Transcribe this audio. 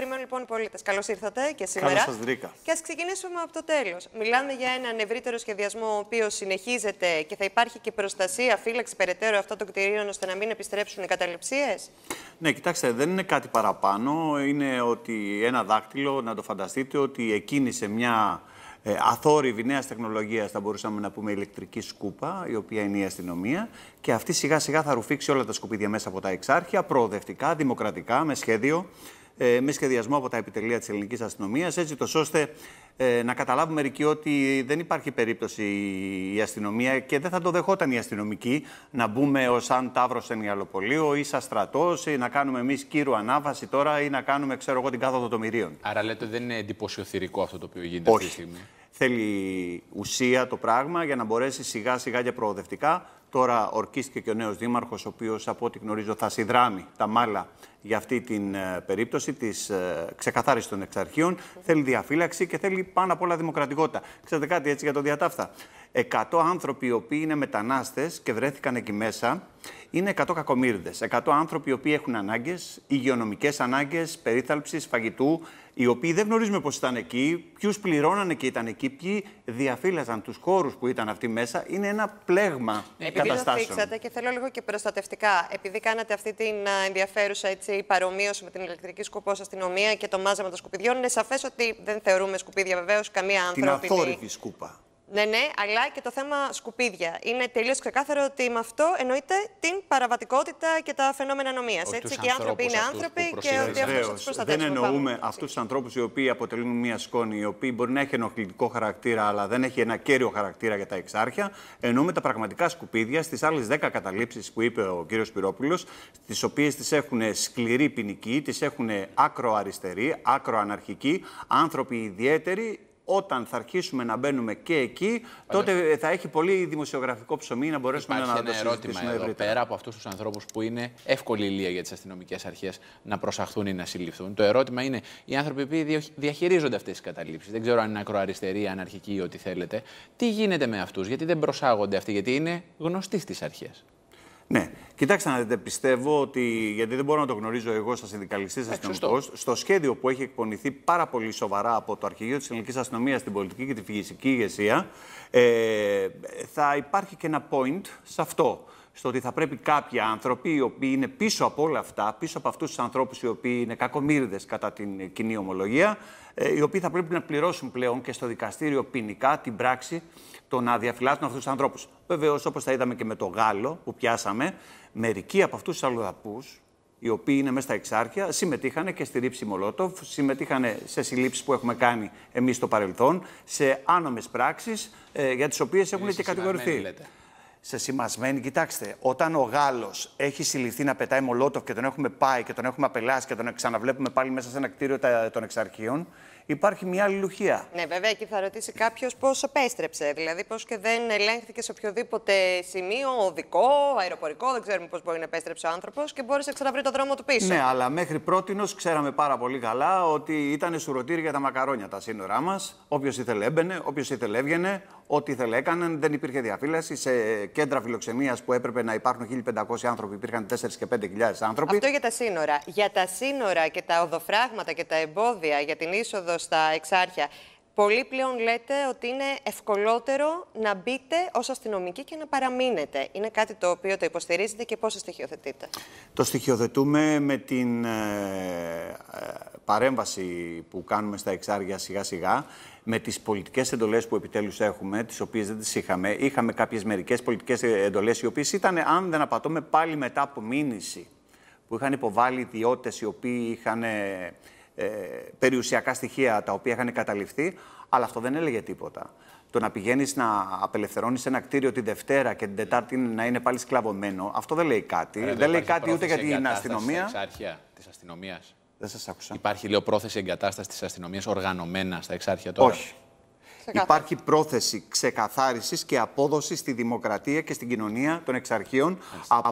περιμένουν λοιπόν οι πολίτες. Καλώς ήρθατε και σήμερα. Καλώ σας βρήκα. Και ας ξεκινήσουμε από το τέλος. Μιλάμε για έναν ευρύτερο σχεδιασμό, ο οποίος συνεχίζεται και θα υπάρχει και προστασία, φύλαξη περαιτέρω αυτών των κτηρίων, ώστε να μην επιστρέψουν οι καταληψίες. Ναι, κοιτάξτε, δεν είναι κάτι παραπάνω. Είναι ότι ένα δάκτυλο, να το φανταστείτε, ότι σε μια ε, αθόρυβη νέας τεχνολογίας, θα μπορούσαμε να πούμε ηλεκτρική σκούπα, η οποία είναι η αστυνομία. Και αυτή σιγά σιγά θα ρουφήξει όλα τα σκουπίδια μέσα από τα εξάρχεια, προοδευτικά, δημοκρατικά, με σχέδιο. Ε, με σχεδιασμό από τα επιτελεία της ελληνικής αστυνομίας, έτσι το ώστε ε, να καταλάβουμε μερικοί ότι δεν υπάρχει περίπτωση η αστυνομία και δεν θα το δεχόταν η αστυνομική να μπούμε ως αν τάβρο ενιαλοπολείο ή σαν στρατός ή να κάνουμε εμείς κύρου ανάβαση τώρα ή να κάνουμε, ξέρω εγώ, την κάθοδο των μυρίων. Άρα λέτε δεν είναι εντυπωσιοθυρικό αυτό το οποίο γίνεται Όχι. αυτή τη στιγμή. Θέλει ουσία το πράγμα για να μπορέσει σιγά σιγά και προοδευτικά. Τώρα ορκίστηκε και ο νέος δήμαρχος, ο οποίος από ό,τι γνωρίζω θα συνδράμει τα μάλα για αυτή την ε, περίπτωση της ε, ξεκαθάρισης των εξαρχείων. Θέλει διαφύλαξη και θέλει πάνω απ' όλα δημοκρατικότητα. Ξέρετε κάτι έτσι για το διατάφτα. 100 άνθρωποι οι οποίοι είναι μετανάστες και βρέθηκαν εκεί μέσα είναι 100 κακομίριδε. 100 άνθρωποι οι οποίοι έχουν ανάγκες, υγειονομικές ανάγκες, περίθαλψη, φαγητού, οι οποίοι δεν γνωρίζουμε πώς ήταν εκεί, ποιους πληρώνανε και ήταν εκεί, ποιοι διαφύλαζαν τους χώρους που ήταν αυτοί μέσα. Είναι ένα πλέγμα Επειδή ναι, καταστάσεων. Επειδή το και θέλω λίγο και προστατευτικά. Επειδή κάνατε αυτή την ενδιαφέρουσα έτσι, παρομοίωση με την ηλεκτρική σκοπό αστυνομία και το μάζεμα των σκουπιδιών, είναι σαφές ότι δεν θεωρούμε σκουπίδια βεβαίως καμία ανθρώπινη. Την αθόρυβη σκούπα. Ναι, ναι, αλλά και το θέμα σκουπίδια. Είναι τελείως ξεκάθαρο ότι με αυτό εννοείται την παραβατικότητα και τα φαινόμενα νομίας. Έτσι, και οι άνθρωποι είναι άνθρωποι και ότι θα του προστατεύουν. Δεν εννοούμε αυτούς τους ανθρώπους οι οποίοι αποτελούν μία σκόνη, οι οποίοι μπορεί να έχει ενοχλητικό χαρακτήρα, αλλά δεν έχει ένα κέριο χαρακτήρα για τα εξάρχεια. Εννοούμε τα πραγματικά σκουπίδια στις άλλες 10 καταλήψεις που είπε ο κύριος Πυρόπουλο, τις οποίες τις έχουν σκληρή ποινική, τις έχουν άκρο αριστερή, άνθρωποι ιδιαίτεροι όταν θα αρχίσουμε να μπαίνουμε και εκεί, τότε θα έχει πολύ δημοσιογραφικό ψωμί να μπορέσουμε Υπάρχει να, το συζητήσουμε ερώτημα εδώ πέρα από αυτούς τους ανθρώπους που είναι εύκολη ηλία για τις αστυνομικές αρχές να προσαχθούν ή να συλληφθούν. Το ερώτημα είναι οι άνθρωποι που διαχειρίζονται αυτές τις καταλήψεις, Δεν ξέρω αν είναι ακροαριστερή, αναρχική ή ό,τι θέλετε. Τι γίνεται με αυτούς, γιατί δεν προσάγονται αυτοί, γιατί είναι γνωστοί στις αρχές. Ναι. Κοιτάξτε να δείτε, πιστεύω ότι, γιατί δεν μπορώ να το γνωρίζω εγώ σαν συνδικαλιστή ε, αστυνομικός, στο σχέδιο που έχει εκπονηθεί πάρα πολύ σοβαρά από το Αρχηγείο της Ελληνικής Αστυνομίας στην πολιτική και τη φυγησική ηγεσία, ε, θα υπάρχει και ένα point σε αυτό στο ότι θα πρέπει κάποιοι άνθρωποι οι οποίοι είναι πίσω από όλα αυτά, πίσω από αυτούς τους ανθρώπους οι οποίοι είναι κακομίριδε κατά την κοινή ομολογία, ε, οι οποίοι θα πρέπει να πληρώσουν πλέον και στο δικαστήριο ποινικά την πράξη των να διαφυλάσσουν αυτούς τους ανθρώπους. Βεβαίως, όπως τα είδαμε και με το Γάλλο που πιάσαμε, μερικοί από αυτούς τους αλλοδαπούς, οι οποίοι είναι μέσα στα εξάρχεια, συμμετείχαν και στη ρήψη Μολότοφ, συμμετείχαν σε συλλήψεις που έχουμε κάνει εμείς στο παρελθόν, σε άνομες πράξεις ε, για τις οποίες έχουν και κατηγορηθεί σε σημασμένη. Κοιτάξτε, όταν ο Γάλλος έχει συλληφθεί να πετάει μολότοφ και τον έχουμε πάει και τον έχουμε απελάσει και τον ξαναβλέπουμε πάλι μέσα σε ένα κτίριο των εξαρχείων, υπάρχει μια αλληλουχία. Ναι, βέβαια, εκεί θα ρωτήσει κάποιος πώς επέστρεψε. Δηλαδή, πώς και δεν ελέγχθηκε σε οποιοδήποτε σημείο, οδικό, αεροπορικό, δεν ξέρουμε πώς μπορεί να επέστρεψε ο άνθρωπος και μπόρεσε να ξαναβρει τον δρόμο του πίσω. Ναι, αλλά μέχρι πρώτη, ξέραμε πάρα πολύ καλά ότι ήταν σουρωτήρι για τα μακαρόνια τα σύνορά μας. Όποιος ήθελε έμπαινε, όποιος ήθελε έβγαινε, ό,τι ήθελε έκανε, δεν υπήρχε διαφύλαση. Σε κέντρα φιλοξενίας που έπρεπε να υπάρχουν 1.500 άνθρωποι, υπήρχαν 4 και 5.000 άνθρωποι. Αυτό για τα σύνορα. Για τα σύνορα και τα οδοφράγματα και τα εμπόδια για την είσοδο στα Εξάρχεια. Πολλοί πλέον λέτε ότι είναι ευκολότερο να μπείτε ως αστυνομικοί και να παραμείνετε. Είναι κάτι το οποίο το υποστηρίζετε και πώς το στοιχειοθετείτε. Το στοιχειοθετούμε με την ε, ε, παρέμβαση που κάνουμε στα εξάρια σιγά σιγά, με τις πολιτικές εντολές που επιτέλους έχουμε, τις οποίες δεν τις είχαμε. Είχαμε κάποιες μερικές πολιτικές εντολές, οι οποίες ήταν, αν δεν απατώμε, πάλι μετά από μήνυση, που είχαν υποβάλει ιδιώτες οι οποίοι είχαν... Ε, ε, περιουσιακά στοιχεία τα οποία είχαν καταληφθεί, αλλά αυτό δεν έλεγε τίποτα. Το να πηγαίνεις να απελευθερώνεις ένα κτίριο την Δευτέρα και την Τετάρτη να είναι πάλι σκλαβωμένο, αυτό δεν λέει κάτι. δεν λέει κάτι ούτε για την αστυνομία. Στα εξάρχεια της αστυνομίας. Δεν σας άκουσα. Υπάρχει, λέω, πρόθεση εγκατάστασης της αστυνομίας οργανωμένα στα εξάρχεια τώρα. Όχι. Υπάρχει πρόθεση ξεκαθάρισης και απόδοσης στη δημοκρατία και στην κοινωνία των εξαρχείων.